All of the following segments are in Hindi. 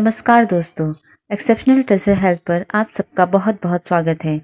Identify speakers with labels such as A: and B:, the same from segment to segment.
A: नमस्कार दोस्तों एक्सेप्शनल ट्रेजर हेल्थ पर आप सबका बहुत बहुत स्वागत है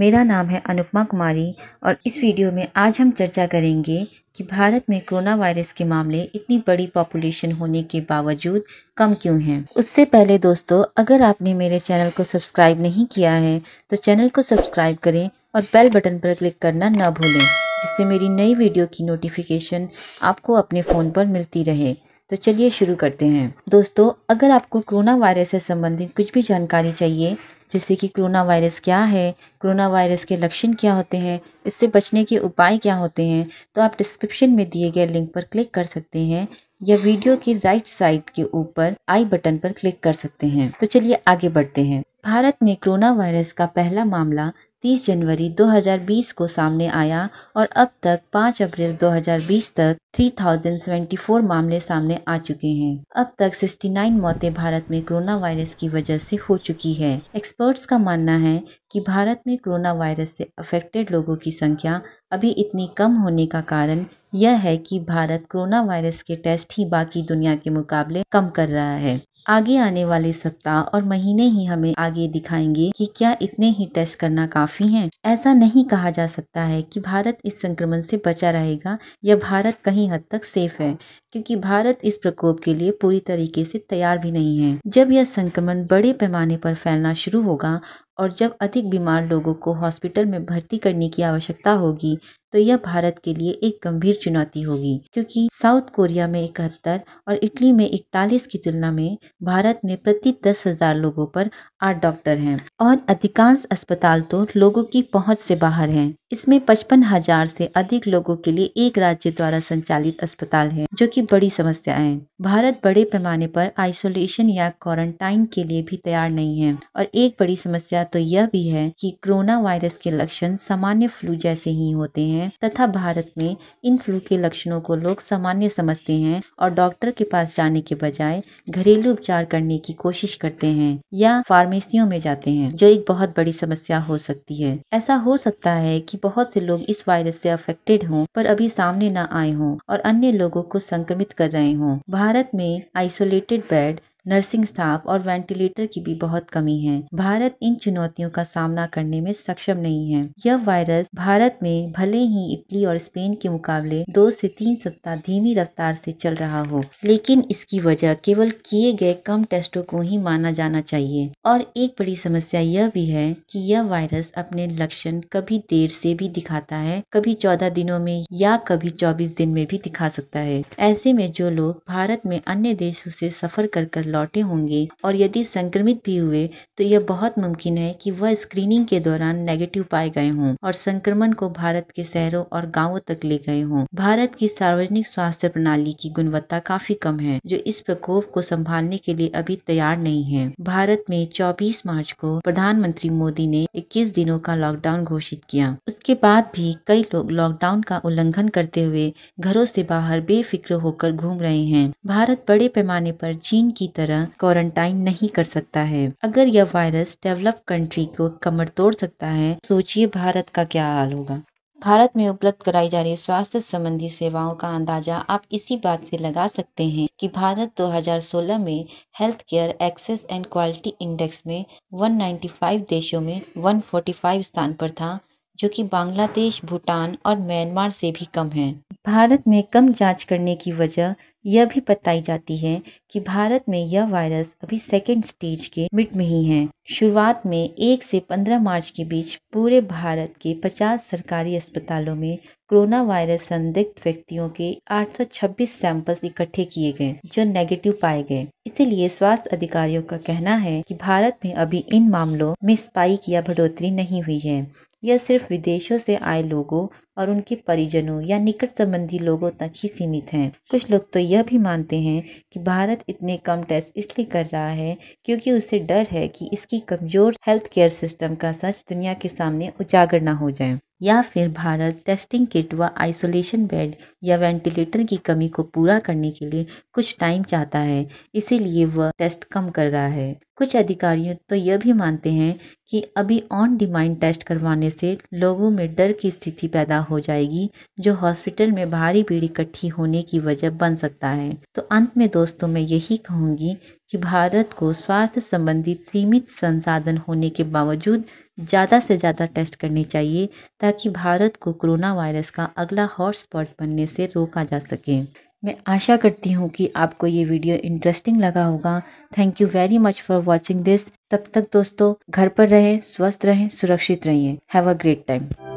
A: मेरा नाम है अनुपमा कुमारी और इस वीडियो में आज हम चर्चा करेंगे कि भारत में कोरोना वायरस के मामले इतनी बड़ी पॉपुलेशन होने के बावजूद कम क्यों हैं उससे पहले दोस्तों अगर आपने मेरे चैनल को सब्सक्राइब नहीं किया है तो चैनल को सब्सक्राइब करें और बेल बटन पर क्लिक करना ना भूलें जिससे मेरी नई वीडियो की नोटिफिकेशन आपको अपने फ़ोन पर मिलती रहे तो चलिए शुरू करते हैं दोस्तों अगर आपको कोरोना वायरस से संबंधित कुछ भी जानकारी चाहिए जैसे कि कोरोना वायरस क्या है कोरोना वायरस के लक्षण क्या होते हैं इससे बचने के उपाय क्या होते हैं तो आप डिस्क्रिप्शन में दिए गए लिंक पर क्लिक कर सकते हैं या वीडियो की राइट साइड के ऊपर आई बटन पर क्लिक कर सकते हैं तो चलिए आगे बढ़ते हैं भारत में कोरोना वायरस का पहला मामला 30 जनवरी 2020 को सामने आया और अब तक 5 अप्रैल 2020 तक 3074 मामले सामने आ चुके हैं अब तक 69 मौतें भारत में कोरोना वायरस की वजह से हो चुकी है एक्सपर्ट्स का मानना है कि भारत में कोरोना वायरस से अफेक्टेड लोगों की संख्या अभी इतनी कम होने का कारण यह है कि भारत कोरोना वायरस के टेस्ट ही बाकी दुनिया के मुकाबले कम कर रहा है आगे आने वाले सप्ताह और महीने ही हमें आगे दिखाएंगे कि क्या इतने ही टेस्ट करना काफी है ऐसा नहीं कहा जा सकता है कि भारत इस संक्रमण से बचा रहेगा या भारत कहीं हद तक सेफ है क्योंकि भारत इस प्रकोप के लिए पूरी तरीके से तैयार भी नहीं है जब यह संक्रमण बड़े पैमाने पर फैलना शुरू होगा और जब अधिक बीमार लोगों को हॉस्पिटल में भर्ती करने की आवश्यकता होगी तो यह भारत के लिए एक गंभीर चुनौती होगी क्योंकि साउथ कोरिया में इकहत्तर और इटली में इकतालीस की तुलना में भारत में प्रति दस हजार लोगों पर आठ डॉक्टर हैं और अधिकांश अस्पताल तो लोगों की पहुंच से बाहर हैं इसमें पचपन हजार से अधिक लोगों के लिए एक राज्य द्वारा संचालित अस्पताल है जो कि बड़ी समस्या है भारत बड़े पैमाने पर आइसोलेशन या क्वारंटाइन के लिए भी तैयार नहीं है और एक बड़ी समस्या तो यह भी है कि कोरोना वायरस के लक्षण सामान्य फ्लू जैसे ही होते हैं हैं तथा भारत में इन फ्लू के लक्षणों को लोग सामान्य समझते हैं और डॉक्टर के पास जाने के बजाय घरेलू उपचार करने की कोशिश करते हैं या फार्मेसियों में जाते हैं जो एक बहुत बड़ी समस्या हो सकती है ऐसा हो सकता है कि बहुत से लोग इस वायरस से अफेक्टेड हों पर अभी सामने न आए हों और अन्य लोगों को संक्रमित कर रहे हों भारत में आइसोलेटेड बेड नर्सिंग स्टाफ और वेंटिलेटर की भी बहुत कमी है भारत इन चुनौतियों का सामना करने में सक्षम नहीं है यह वायरस भारत में भले ही इटली और स्पेन के मुकाबले दो से तीन सप्ताह धीमी रफ्तार से चल रहा हो लेकिन इसकी वजह केवल किए गए कम टेस्टों को ही माना जाना चाहिए और एक बड़ी समस्या यह भी है कि यह वायरस अपने लक्षण कभी देर से भी दिखाता है कभी चौदह दिनों में या कभी चौबीस दिन में भी दिखा सकता है ऐसे में जो लोग भारत में अन्य देशों से सफर कर कर लौटे होंगे और यदि संक्रमित भी हुए तो यह बहुत मुमकिन है कि वह स्क्रीनिंग के दौरान नेगेटिव पाए गए हों और संक्रमण को भारत के शहरों और गाँवों तक ले गए हों भारत की सार्वजनिक स्वास्थ्य प्रणाली की गुणवत्ता काफी कम है जो इस प्रकोप को संभालने के लिए अभी तैयार नहीं है भारत में चौबीस मार्च को प्रधानमंत्री मोदी ने इक्कीस दिनों का लॉकडाउन घोषित किया उसके बाद भी कई लोग लॉकडाउन का उल्लंघन करते हुए घरों से बाहर बेफिक्र होकर घूम रहे हैं भारत बड़े पैमाने पर चीन की तरह तरह क्वारंटाइन नहीं कर सकता है अगर यह वायरस डेवलप कंट्री को कमर तोड़ सकता है सोचिए भारत का क्या हाल होगा भारत में उपलब्ध कराई जा रही स्वास्थ्य संबंधी सेवाओं का अंदाजा आप इसी बात से लगा सकते हैं कि भारत 2016 में health care access and quality index में 195 देशों में 145 स्थान पर था जो कि बांग्लादेश भूटान और म्यांमार से भी कम है भारत में कम जांच करने की वजह यह भी बताई जाती है कि भारत में यह वायरस अभी सेकेंड स्टेज के मिड में ही है शुरुआत में एक से पंद्रह मार्च के बीच पूरे भारत के पचास सरकारी अस्पतालों में कोरोना वायरस संदिग्ध व्यक्तियों के 826 सैंपल्स इकट्ठे किए गए जो नेगेटिव पाए गए इसलिए स्वास्थ्य अधिकारियों का कहना है कि भारत में अभी इन मामलों में स्पाइक या बढ़ोतरी नहीं हुई है यह सिर्फ विदेशों से आए लोगों और उनके परिजनों या निकट संबंधी लोगों तक ही सीमित हैं कुछ लोग तो यह भी मानते हैं कि भारत इतने कम टेस्ट इसलिए कर रहा है क्योंकि उसे डर है कि इसकी कमजोर हेल्थ केयर सिस्टम का सच दुनिया के सामने उजागर ना हो जाए या फिर भारत टेस्टिंग किट व आइसोलेशन बेड या वेंटिलेटर की कमी को पूरा करने के लिए कुछ टाइम चाहता है इसीलिए वह टेस्ट कम कर रहा है कुछ अधिकारियों तो यह भी मानते हैं कि अभी ऑन डिमांड टेस्ट करवाने से लोगों में डर की स्थिति पैदा हो जाएगी जो हॉस्पिटल में भारी भीड़ इकट्ठी होने की वजह बन सकता है तो अंत में दोस्तों मैं यही कहूँगी कि भारत को स्वास्थ्य संबंधी सीमित संसाधन होने के बावजूद ज़्यादा से ज़्यादा टेस्ट करने चाहिए ताकि भारत को कोरोना वायरस का अगला हॉटस्पॉट बनने से रोका जा सके मैं आशा करती हूँ कि आपको ये वीडियो इंटरेस्टिंग लगा होगा thank you very much for watching this तब तक दोस्तों घर पर रहें स्वस्थ रहें सुरक्षित रहें हैव अ ग्रेट टाइम